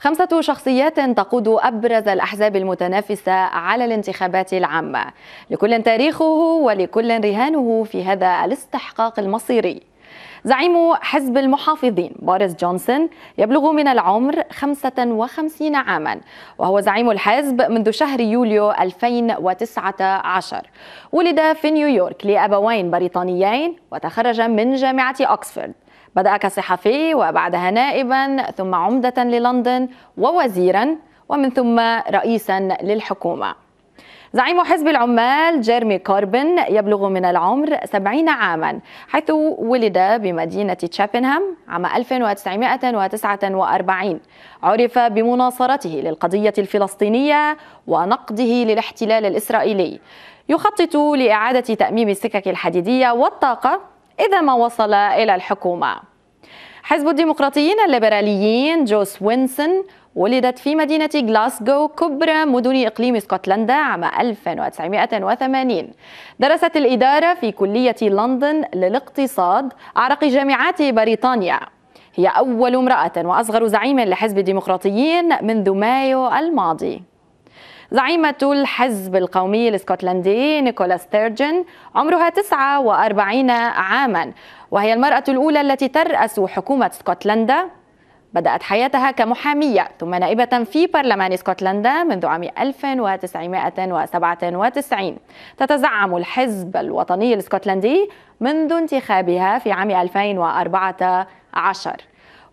خمسة شخصيات تقود أبرز الأحزاب المتنافسة على الانتخابات العامة لكل تاريخه ولكل رهانه في هذا الاستحقاق المصيري زعيم حزب المحافظين بوريس جونسون يبلغ من العمر 55 عاما وهو زعيم الحزب منذ شهر يوليو 2019 ولد في نيويورك لأبوين بريطانيين وتخرج من جامعة أكسفورد بدأ كصحفي وبعدها نائبا ثم عمدة للندن ووزيرا ومن ثم رئيسا للحكومة زعيم حزب العمال جيرمي كوربن يبلغ من العمر 70 عاما حيث ولد بمدينة تشابنهام عام 1949 عرف بمناصرته للقضية الفلسطينية ونقده للاحتلال الإسرائيلي يخطط لإعادة تأميم السكك الحديدية والطاقة إذا ما وصل إلى الحكومة حزب الديمقراطيين الليبراليين جوس وينسون ولدت في مدينة غلاسكو كبرى مدن إقليم اسكتلندا عام 1980 درست الإدارة في كلية لندن للاقتصاد عرق جامعات بريطانيا هي أول امرأة وأصغر زعيم لحزب الديمقراطيين منذ مايو الماضي زعيمة الحزب القومي الاسكتلندي نيكولا ستيرجن عمرها 49 عاما وهي المرأة الأولى التي ترأس حكومة اسكتلندا بدأت حياتها كمحامية ثم نائبة في برلمان اسكتلندا منذ عام 1997 تتزعم الحزب الوطني الاسكتلندي منذ انتخابها في عام 2014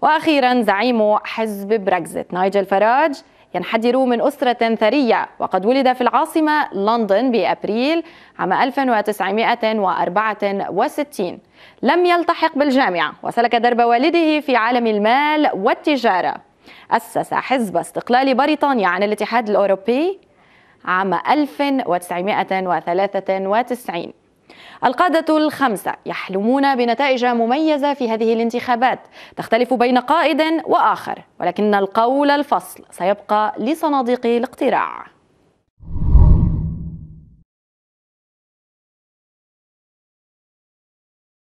وأخيرا زعيم حزب بريكزيت نايجل فراج ينحدر من أسرة ثرية وقد ولد في العاصمة لندن بأبريل عام 1964 لم يلتحق بالجامعة وسلك درب والده في عالم المال والتجارة أسس حزب استقلال بريطانيا عن الاتحاد الأوروبي عام 1993 القادة الخمسة يحلمون بنتائج مميزة في هذه الانتخابات تختلف بين قائد وآخر ولكن القول الفصل سيبقى لصناديق الاقتراع